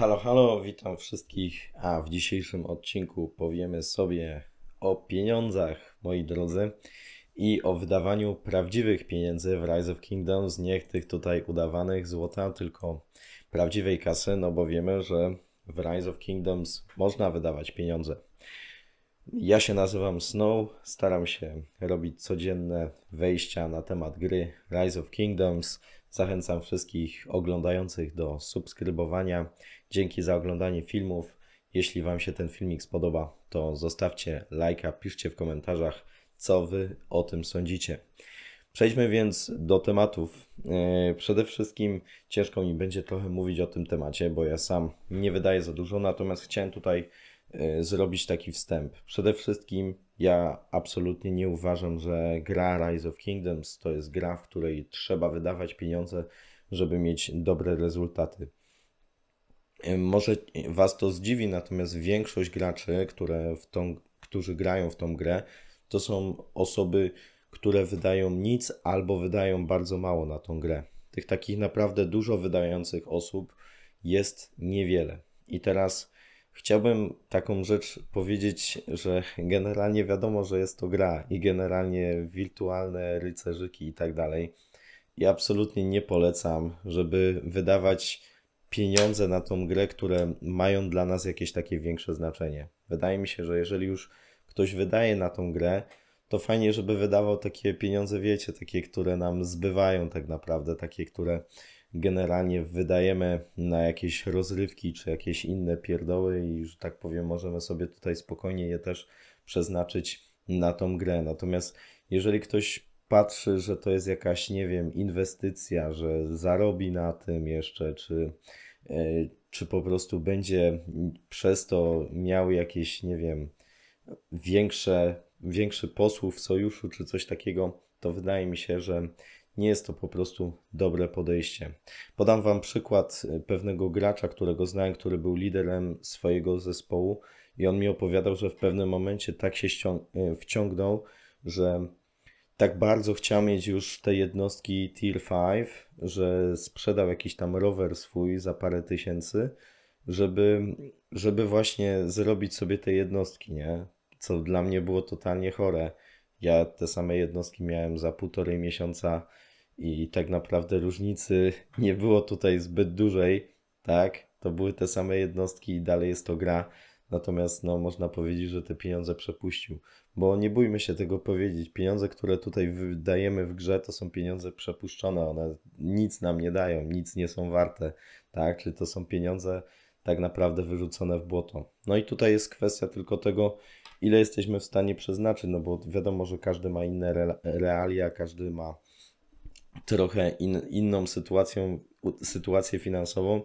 Halo, halo, witam wszystkich, a w dzisiejszym odcinku powiemy sobie o pieniądzach, moi drodzy, i o wydawaniu prawdziwych pieniędzy w Rise of Kingdoms, nie tych tutaj udawanych złota, tylko prawdziwej kasy, no bo wiemy, że w Rise of Kingdoms można wydawać pieniądze. Ja się nazywam Snow, staram się robić codzienne wejścia na temat gry Rise of Kingdoms, Zachęcam wszystkich oglądających do subskrybowania. Dzięki za oglądanie filmów. Jeśli Wam się ten filmik spodoba, to zostawcie lajka, piszcie w komentarzach, co Wy o tym sądzicie. Przejdźmy więc do tematów. Yy, przede wszystkim ciężko mi będzie trochę mówić o tym temacie, bo ja sam nie wydaję za dużo, natomiast chciałem tutaj yy, zrobić taki wstęp. Przede wszystkim ja absolutnie nie uważam, że gra Rise of Kingdoms to jest gra, w której trzeba wydawać pieniądze, żeby mieć dobre rezultaty. Może Was to zdziwi, natomiast większość graczy, które w tą, którzy grają w tą grę, to są osoby, które wydają nic albo wydają bardzo mało na tą grę. Tych takich naprawdę dużo wydających osób jest niewiele. I teraz Chciałbym taką rzecz powiedzieć, że generalnie wiadomo, że jest to gra i generalnie wirtualne rycerzyki i tak dalej. I absolutnie nie polecam, żeby wydawać pieniądze na tą grę, które mają dla nas jakieś takie większe znaczenie. Wydaje mi się, że jeżeli już ktoś wydaje na tą grę, to fajnie, żeby wydawał takie pieniądze, wiecie, takie, które nam zbywają tak naprawdę, takie, które generalnie wydajemy na jakieś rozrywki czy jakieś inne pierdoły i że tak powiem możemy sobie tutaj spokojnie je też przeznaczyć na tą grę. Natomiast jeżeli ktoś patrzy, że to jest jakaś, nie wiem, inwestycja, że zarobi na tym jeszcze, czy, e, czy po prostu będzie przez to miał jakieś, nie wiem, większe, większy posłów w sojuszu, czy coś takiego, to wydaje mi się, że nie jest to po prostu dobre podejście. Podam Wam przykład e, pewnego gracza, którego znałem, który był liderem swojego zespołu i on mi opowiadał, że w pewnym momencie tak się e, wciągnął, że tak bardzo chciał mieć już te jednostki Tier 5, że sprzedał jakiś tam rower swój za parę tysięcy, żeby, żeby właśnie zrobić sobie te jednostki, nie? Co dla mnie było totalnie chore. Ja te same jednostki miałem za półtorej miesiąca i tak naprawdę różnicy nie było tutaj zbyt dużej, tak? To były te same jednostki i dalej jest to gra. Natomiast no, można powiedzieć, że te pieniądze przepuścił, bo nie bójmy się tego powiedzieć. Pieniądze, które tutaj wydajemy w grze, to są pieniądze przepuszczone. One nic nam nie dają, nic nie są warte, tak? Czyli to są pieniądze, tak naprawdę wyrzucone w błoto. No i tutaj jest kwestia tylko tego, ile jesteśmy w stanie przeznaczyć, no bo wiadomo, że każdy ma inne realia, każdy ma trochę in, inną sytuację, sytuację finansową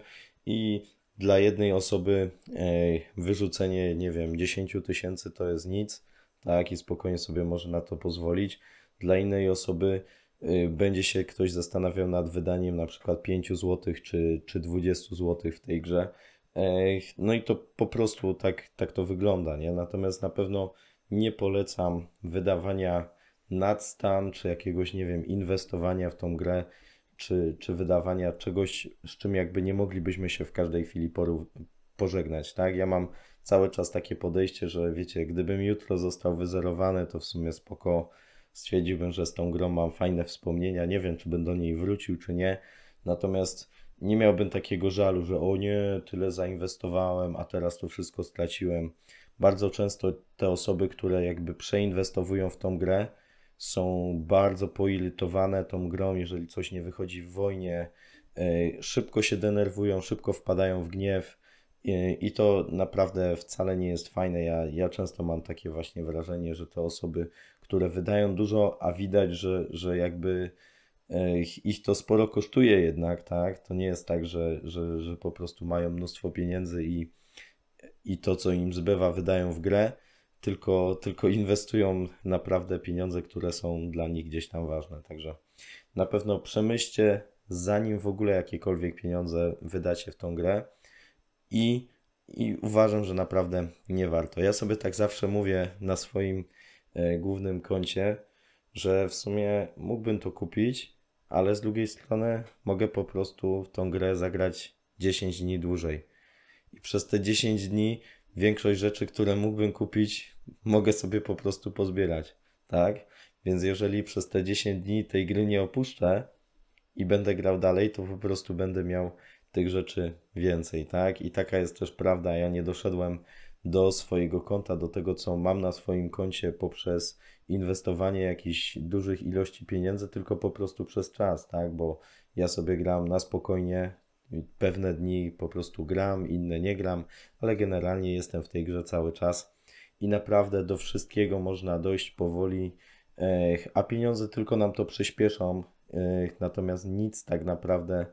i dla jednej osoby wyrzucenie, nie wiem, 10 tysięcy to jest nic, tak, i spokojnie sobie może na to pozwolić. Dla innej osoby y, będzie się ktoś zastanawiał nad wydaniem na przykład 5 zł czy, czy 20 zł w tej grze no i to po prostu tak, tak to wygląda, nie? Natomiast na pewno nie polecam wydawania nadstan, czy jakiegoś, nie wiem, inwestowania w tą grę, czy, czy wydawania czegoś, z czym jakby nie moglibyśmy się w każdej chwili poru pożegnać, tak? Ja mam cały czas takie podejście, że wiecie, gdybym jutro został wyzerowany, to w sumie spoko stwierdziłbym, że z tą grą mam fajne wspomnienia, nie wiem, czy będę do niej wrócił, czy nie, natomiast nie miałbym takiego żalu, że o nie, tyle zainwestowałem, a teraz to wszystko straciłem. Bardzo często te osoby, które jakby przeinwestowują w tą grę, są bardzo poirytowane tą grą, jeżeli coś nie wychodzi w wojnie, e, szybko się denerwują, szybko wpadają w gniew e, i to naprawdę wcale nie jest fajne. Ja, ja często mam takie właśnie wrażenie, że te osoby, które wydają dużo, a widać, że, że jakby E, ich to sporo kosztuje jednak, tak? To nie jest tak, że, że, że po prostu mają mnóstwo pieniędzy i, i to, co im zbywa, wydają w grę, tylko, tylko inwestują naprawdę pieniądze, które są dla nich gdzieś tam ważne. Także na pewno przemyślcie, zanim w ogóle jakiekolwiek pieniądze wydacie w tą grę i, i uważam, że naprawdę nie warto. Ja sobie tak zawsze mówię na swoim e, głównym koncie, że w sumie mógłbym to kupić, ale z drugiej strony mogę po prostu w tą grę zagrać 10 dni dłużej. I przez te 10 dni większość rzeczy, które mógłbym kupić, mogę sobie po prostu pozbierać, tak? Więc jeżeli przez te 10 dni tej gry nie opuszczę i będę grał dalej, to po prostu będę miał tych rzeczy więcej, tak? I taka jest też prawda. Ja nie doszedłem do swojego konta, do tego, co mam na swoim koncie poprzez inwestowanie jakichś dużych ilości pieniędzy, tylko po prostu przez czas, tak? Bo ja sobie gram na spokojnie, pewne dni po prostu gram, inne nie gram, ale generalnie jestem w tej grze cały czas i naprawdę do wszystkiego można dojść powoli, eh, a pieniądze tylko nam to przyspieszą, eh, natomiast nic tak naprawdę.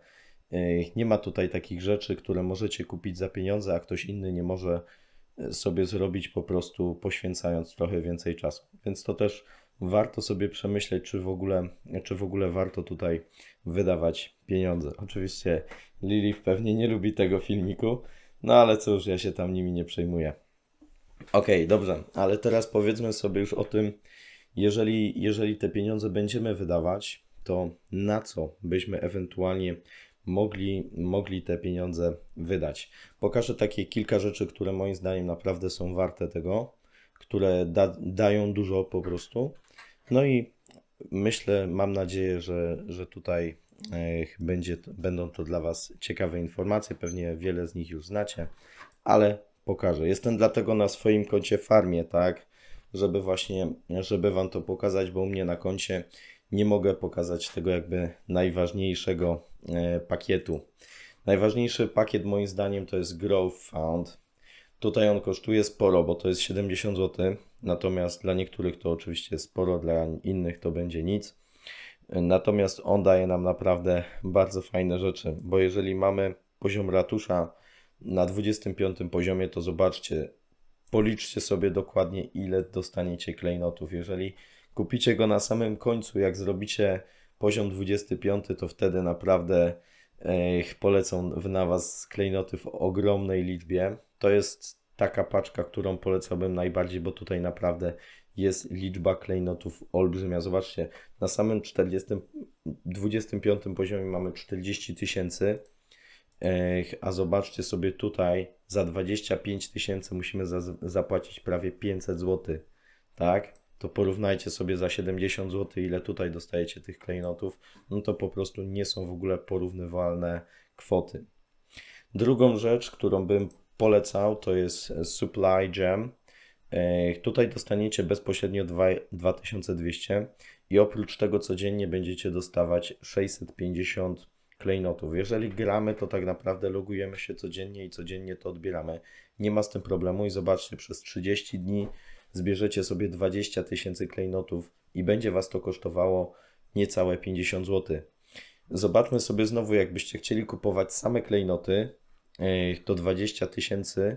Eh, nie ma tutaj takich rzeczy, które możecie kupić za pieniądze, a ktoś inny nie może sobie zrobić po prostu poświęcając trochę więcej czasu. Więc to też warto sobie przemyśleć, czy w ogóle, czy w ogóle warto tutaj wydawać pieniądze. Oczywiście Lilith pewnie nie lubi tego filmiku, no ale cóż, ja się tam nimi nie przejmuję. Okej, okay, dobrze, ale teraz powiedzmy sobie już o tym, jeżeli, jeżeli te pieniądze będziemy wydawać, to na co byśmy ewentualnie mogli, mogli te pieniądze wydać. Pokażę takie kilka rzeczy, które moim zdaniem naprawdę są warte tego, które da, dają dużo po prostu. No i myślę, mam nadzieję, że, że tutaj e, będzie, będą to dla Was ciekawe informacje. Pewnie wiele z nich już znacie, ale pokażę. Jestem dlatego na swoim koncie farmie, tak? Żeby właśnie, żeby Wam to pokazać, bo u mnie na koncie nie mogę pokazać tego jakby najważniejszego e, pakietu. Najważniejszy pakiet moim zdaniem to jest Growth Fund. Tutaj on kosztuje sporo, bo to jest 70 zł, natomiast dla niektórych to oczywiście sporo, dla innych to będzie nic. Natomiast on daje nam naprawdę bardzo fajne rzeczy, bo jeżeli mamy poziom ratusza na 25 poziomie, to zobaczcie, policzcie sobie dokładnie ile dostaniecie klejnotów. Jeżeli kupicie go na samym końcu, jak zrobicie poziom 25, to wtedy naprawdę polecą na Was klejnoty w ogromnej liczbie. To jest taka paczka, którą polecałbym najbardziej, bo tutaj naprawdę jest liczba klejnotów olbrzymia. Zobaczcie, na samym 40, 25 poziomie mamy 40 tysięcy, a zobaczcie sobie tutaj, za 25 tysięcy musimy za, zapłacić prawie 500 zł, tak? to porównajcie sobie za 70 zł, ile tutaj dostajecie tych klejnotów, no to po prostu nie są w ogóle porównywalne kwoty. Drugą rzecz, którą bym polecał, to jest Supply Jam. E, tutaj dostaniecie bezpośrednio 2200 i oprócz tego codziennie będziecie dostawać 650 klejnotów. Jeżeli gramy, to tak naprawdę logujemy się codziennie i codziennie to odbieramy. Nie ma z tym problemu i zobaczcie, przez 30 dni zbierzecie sobie 20 tysięcy klejnotów i będzie Was to kosztowało niecałe 50 zł. Zobaczmy sobie znowu, jakbyście chcieli kupować same klejnoty, e, to 20 tysięcy,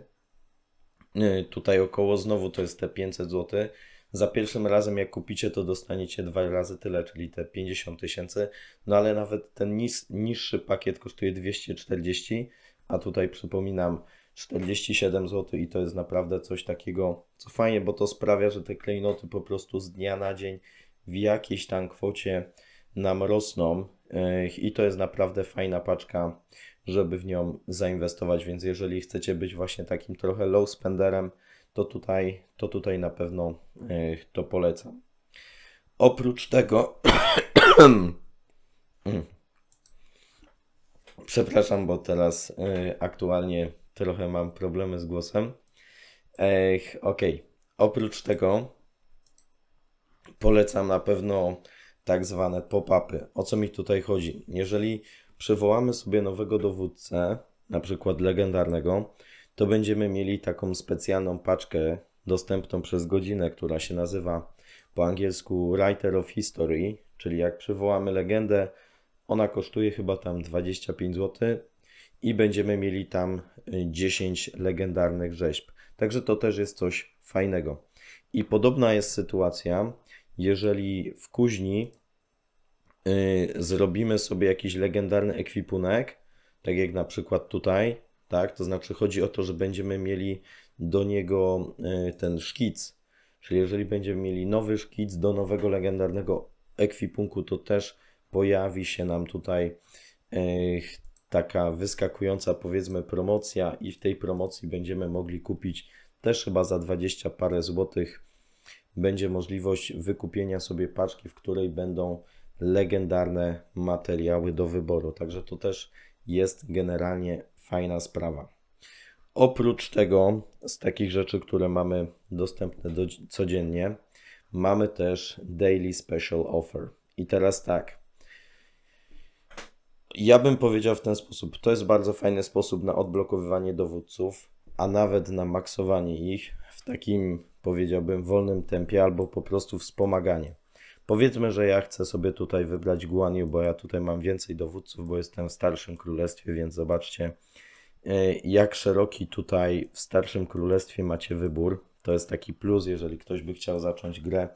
e, tutaj około znowu to jest te 500 zł. Za pierwszym razem, jak kupicie, to dostaniecie dwa razy tyle, czyli te 50 tysięcy. No ale nawet ten niższy pakiet kosztuje 240, a tutaj przypominam, 47 zł i to jest naprawdę coś takiego, co fajnie, bo to sprawia, że te klejnoty po prostu z dnia na dzień w jakiejś tam kwocie nam rosną e, i to jest naprawdę fajna paczka, żeby w nią zainwestować, więc jeżeli chcecie być właśnie takim trochę low spenderem, to tutaj, to tutaj na pewno e, to polecam. Oprócz tego Przepraszam, bo teraz e, aktualnie trochę mam problemy z głosem. Ech, ok. Oprócz tego polecam na pewno tak zwane pop-upy. O co mi tutaj chodzi? Jeżeli przywołamy sobie nowego dowódcę, na przykład legendarnego, to będziemy mieli taką specjalną paczkę dostępną przez godzinę, która się nazywa po angielsku Writer of History, czyli jak przywołamy legendę, ona kosztuje chyba tam 25 zł i będziemy mieli tam 10 y, legendarnych rzeźb. Także to też jest coś fajnego. I podobna jest sytuacja, jeżeli w kuźni yy, zrobimy sobie jakiś legendarny ekwipunek, tak jak na przykład tutaj, tak? To znaczy chodzi o to, że będziemy mieli do niego yy, ten szkic. Czyli jeżeli będziemy mieli nowy szkic do nowego legendarnego ekwipunku, to też pojawi się nam tutaj yy, taka wyskakująca powiedzmy promocja i w tej promocji będziemy mogli kupić też chyba za 20 parę złotych będzie możliwość wykupienia sobie paczki, w której będą legendarne materiały do wyboru. Także to też jest generalnie fajna sprawa. Oprócz tego, z takich rzeczy, które mamy dostępne do, codziennie, mamy też Daily Special Offer. I teraz tak, ja bym powiedział w ten sposób. To jest bardzo fajny sposób na odblokowywanie dowódców, a nawet na maksowanie ich w takim, powiedziałbym, wolnym tempie albo po prostu wspomaganie. Powiedzmy, że ja chcę sobie tutaj wybrać Guaniu, bo ja tutaj mam więcej dowódców, bo jestem w Starszym Królestwie, więc zobaczcie, e, jak szeroki tutaj w Starszym Królestwie macie wybór. To jest taki plus, jeżeli ktoś by chciał zacząć grę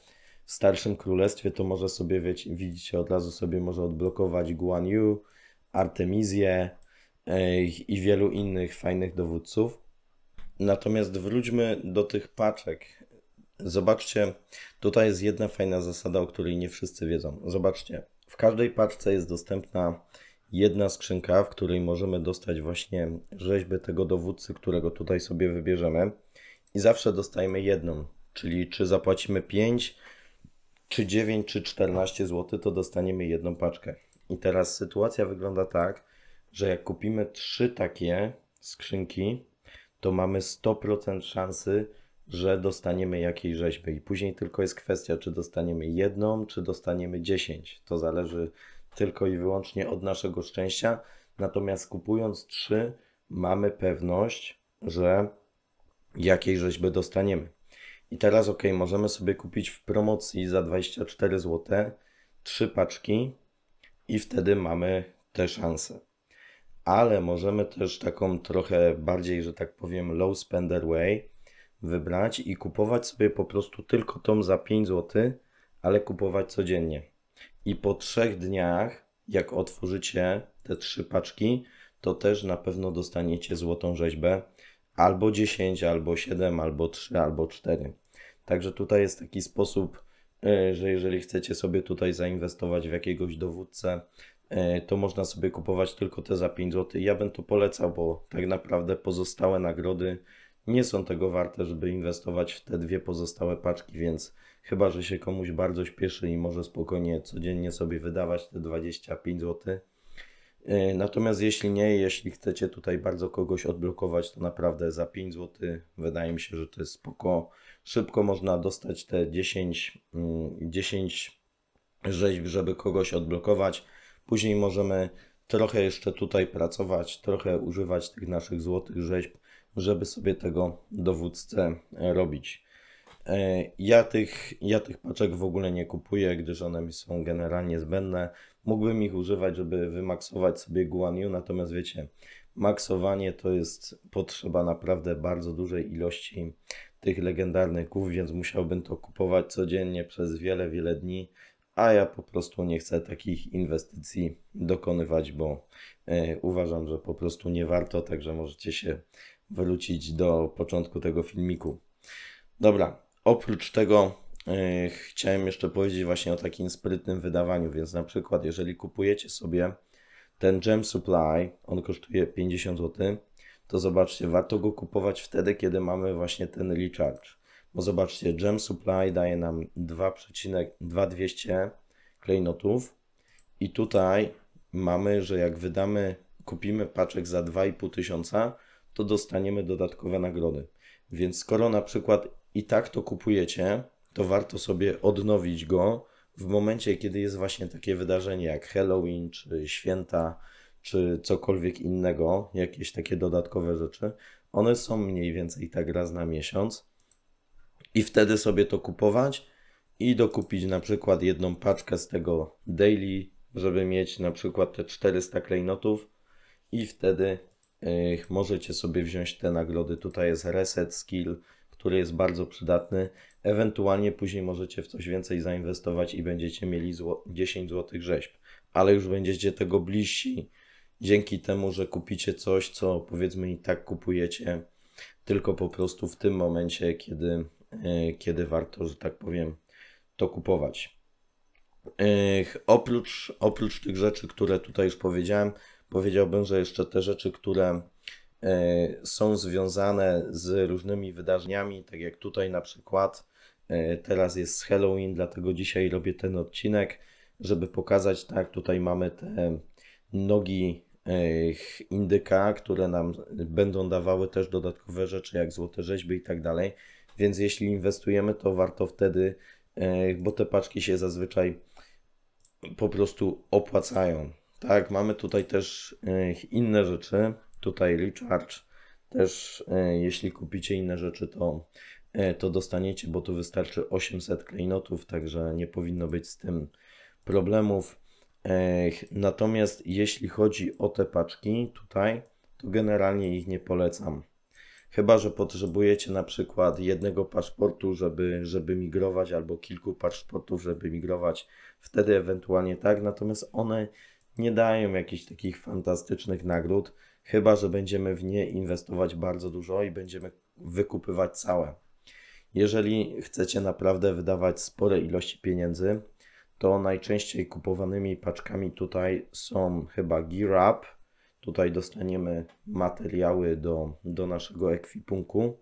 w Starszym Królestwie, to może sobie, wiecie, widzicie, od razu sobie może odblokować Guan Yu, Artemizję e, i wielu innych fajnych dowódców. Natomiast wróćmy do tych paczek. Zobaczcie, tutaj jest jedna fajna zasada, o której nie wszyscy wiedzą. Zobaczcie, w każdej paczce jest dostępna jedna skrzynka, w której możemy dostać właśnie rzeźby tego dowódcy, którego tutaj sobie wybierzemy. I zawsze dostajemy jedną, czyli czy zapłacimy 5, czy 9, czy 14 zł, to dostaniemy jedną paczkę. I teraz sytuacja wygląda tak, że jak kupimy trzy takie skrzynki, to mamy 100% szansy, że dostaniemy jakiejś rzeźby. I później tylko jest kwestia, czy dostaniemy jedną, czy dostaniemy dziesięć. To zależy tylko i wyłącznie od naszego szczęścia. Natomiast kupując trzy, mamy pewność, że jakiej rzeźby dostaniemy. I teraz ok, możemy sobie kupić w promocji za 24 zł trzy paczki i wtedy mamy te szanse. Ale możemy też taką trochę bardziej, że tak powiem, low spender way wybrać i kupować sobie po prostu tylko tą za 5 zł, ale kupować codziennie. I po trzech dniach, jak otworzycie te trzy paczki, to też na pewno dostaniecie złotą rzeźbę albo 10, albo 7, albo 3, albo 4. Także tutaj jest taki sposób E, że jeżeli chcecie sobie tutaj zainwestować w jakiegoś dowódcę, e, to można sobie kupować tylko te za 5 zł. Ja bym to polecał, bo tak naprawdę pozostałe nagrody nie są tego warte, żeby inwestować w te dwie pozostałe paczki, więc chyba, że się komuś bardzo śpieszy i może spokojnie codziennie sobie wydawać te 25 zł. E, natomiast jeśli nie, jeśli chcecie tutaj bardzo kogoś odblokować, to naprawdę za 5 zł wydaje mi się, że to jest spoko szybko można dostać te 10, 10 mm, rzeźb, żeby kogoś odblokować. Później możemy trochę jeszcze tutaj pracować, trochę używać tych naszych złotych rzeźb, żeby sobie tego dowódcę robić. E, ja tych, ja tych paczek w ogóle nie kupuję, gdyż one mi są generalnie zbędne. Mógłbym ich używać, żeby wymaksować sobie Guan Yu, natomiast wiecie, maksowanie to jest potrzeba naprawdę bardzo dużej ilości tych legendarnych głów, więc musiałbym to kupować codziennie przez wiele, wiele dni, a ja po prostu nie chcę takich inwestycji dokonywać, bo e, uważam, że po prostu nie warto, także możecie się wrócić do początku tego filmiku. Dobra, oprócz tego e, chciałem jeszcze powiedzieć właśnie o takim sprytnym wydawaniu, więc na przykład jeżeli kupujecie sobie ten Gem Supply, on kosztuje 50 zł, to zobaczcie, warto go kupować wtedy, kiedy mamy właśnie ten recharge. Bo zobaczcie, Gem Supply daje nam 2,200 klejnotów i tutaj mamy, że jak wydamy, kupimy paczek za 2500, to dostaniemy dodatkowe nagrody. Więc skoro na przykład i tak to kupujecie, to warto sobie odnowić go w momencie, kiedy jest właśnie takie wydarzenie jak Halloween czy święta, czy cokolwiek innego, jakieś takie dodatkowe rzeczy, one są mniej więcej tak raz na miesiąc i wtedy sobie to kupować i dokupić na przykład jedną paczkę z tego daily, żeby mieć na przykład te 400 klejnotów i wtedy yy, możecie sobie wziąć te nagrody. Tutaj jest reset skill, który jest bardzo przydatny. Ewentualnie później możecie w coś więcej zainwestować i będziecie mieli zło 10 złotych rzeźb, ale już będziecie tego bliżsi dzięki temu, że kupicie coś, co powiedzmy i tak kupujecie tylko po prostu w tym momencie, kiedy, e, kiedy warto, że tak powiem, to kupować. E, oprócz, oprócz tych rzeczy, które tutaj już powiedziałem, powiedziałbym, że jeszcze te rzeczy, które e, są związane z różnymi wydarzeniami, tak jak tutaj na przykład teraz jest Halloween, dlatego dzisiaj robię ten odcinek, żeby pokazać, tak, tutaj mamy te nogi indyka, które nam będą dawały też dodatkowe rzeczy, jak złote rzeźby i tak dalej. Więc jeśli inwestujemy, to warto wtedy, e, bo te paczki się zazwyczaj po prostu opłacają. Tak, mamy tutaj też e, inne rzeczy. Tutaj recharge też, e, jeśli kupicie inne rzeczy, to, to dostaniecie, bo tu wystarczy 800 klejnotów, także nie powinno być z tym problemów. Natomiast jeśli chodzi o te paczki tutaj, to generalnie ich nie polecam. Chyba, że potrzebujecie na przykład jednego paszportu, żeby, żeby migrować, albo kilku paszportów, żeby migrować, wtedy ewentualnie tak. Natomiast one nie dają jakichś takich fantastycznych nagród, chyba że będziemy w nie inwestować bardzo dużo i będziemy wykupywać całe. Jeżeli chcecie naprawdę wydawać spore ilości pieniędzy, to najczęściej kupowanymi paczkami tutaj są chyba Gear Up. Tutaj dostaniemy materiały do, do naszego ekwipunku.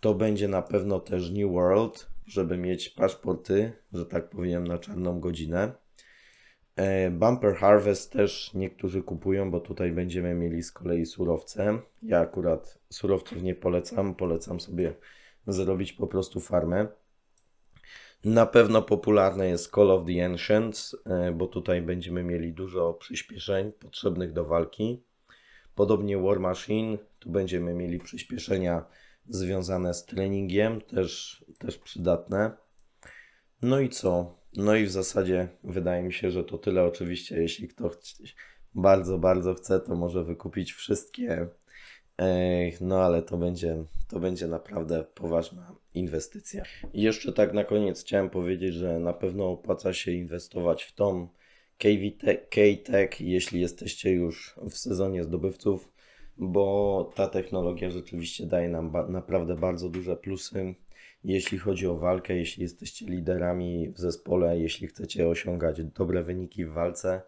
To będzie na pewno też New World, żeby mieć paszporty, że tak powiem, na czarną godzinę. E, Bumper Harvest też niektórzy kupują, bo tutaj będziemy mieli z kolei surowce. Ja akurat surowców nie polecam, polecam sobie zrobić po prostu farmę. Na pewno popularne jest Call of the Ancients, e, bo tutaj będziemy mieli dużo przyspieszeń potrzebnych do walki. Podobnie War Machine, tu będziemy mieli przyspieszenia związane z treningiem, też, też przydatne. No i co? No i w zasadzie wydaje mi się, że to tyle. Oczywiście, jeśli ktoś bardzo, bardzo chce, to może wykupić wszystkie no ale to będzie, to będzie naprawdę poważna inwestycja. I jeszcze tak na koniec chciałem powiedzieć, że na pewno opłaca się inwestować w tą KTech, jeśli jesteście już w sezonie zdobywców, bo ta technologia rzeczywiście daje nam ba naprawdę bardzo duże plusy, jeśli chodzi o walkę, jeśli jesteście liderami w zespole, jeśli chcecie osiągać dobre wyniki w walce,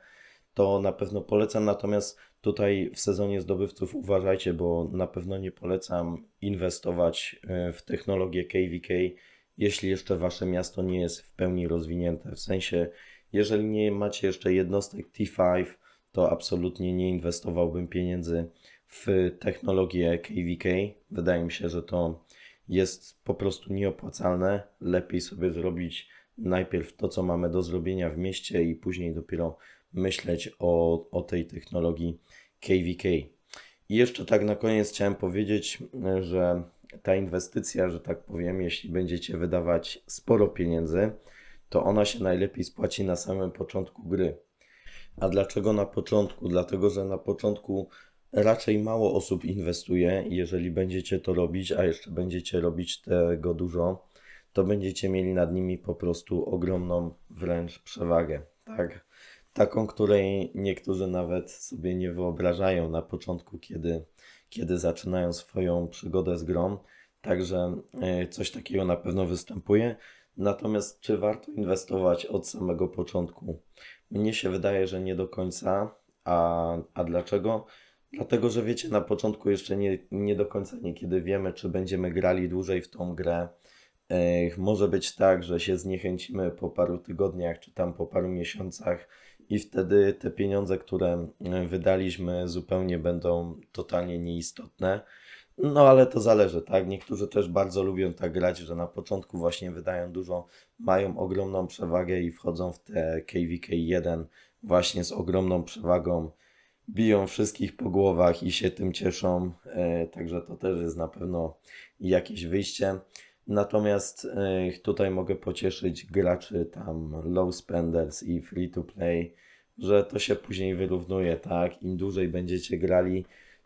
to na pewno polecam. Natomiast Tutaj w sezonie zdobywców uważajcie, bo na pewno nie polecam inwestować e, w technologię KVK, jeśli jeszcze wasze miasto nie jest w pełni rozwinięte. W sensie, jeżeli nie macie jeszcze jednostek T5, to absolutnie nie inwestowałbym pieniędzy w technologię KVK. Wydaje mi się, że to jest po prostu nieopłacalne. Lepiej sobie zrobić najpierw to, co mamy do zrobienia w mieście, i później dopiero myśleć o, o tej technologii KVK. I jeszcze tak na koniec chciałem powiedzieć, że ta inwestycja, że tak powiem, jeśli będziecie wydawać sporo pieniędzy, to ona się najlepiej spłaci na samym początku gry. A dlaczego na początku? Dlatego, że na początku raczej mało osób inwestuje. i Jeżeli będziecie to robić, a jeszcze będziecie robić tego dużo, to będziecie mieli nad nimi po prostu ogromną wręcz przewagę. Tak taką, której niektórzy nawet sobie nie wyobrażają na początku, kiedy, kiedy zaczynają swoją przygodę z grą. Także e, coś takiego na pewno występuje. Natomiast czy warto inwestować od samego początku? Mnie się wydaje, że nie do końca. A, a dlaczego? Dlatego, że wiecie, na początku jeszcze nie, nie do końca niekiedy wiemy, czy będziemy grali dłużej w tą grę. E, może być tak, że się zniechęcimy po paru tygodniach, czy tam po paru miesiącach i wtedy te pieniądze, które mm, wydaliśmy, zupełnie będą totalnie nieistotne. No ale to zależy, tak? Niektórzy też bardzo lubią tak grać, że na początku właśnie wydają dużo, mają ogromną przewagę i wchodzą w te KVK1 właśnie z ogromną przewagą. Biją wszystkich po głowach i się tym cieszą, e, także to też jest na pewno jakieś wyjście. Natomiast e, tutaj mogę pocieszyć graczy tam low spenders i free to play, że to się później wyrównuje, tak? Im dłużej będziecie grali,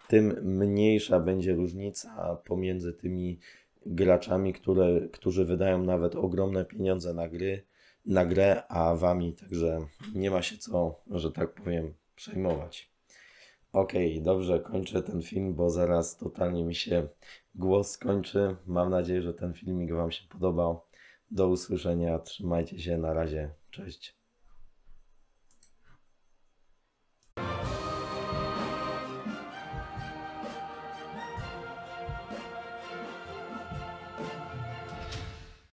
tym mniejsza będzie różnica pomiędzy tymi graczami, które, którzy wydają nawet ogromne pieniądze na gry, na grę, a wami, także nie ma się co, że tak powiem, przejmować. Okej, okay, dobrze, kończę ten film, bo zaraz totalnie mi się głos skończy. Mam nadzieję, że ten filmik Wam się podobał. Do usłyszenia, trzymajcie się, na razie, cześć.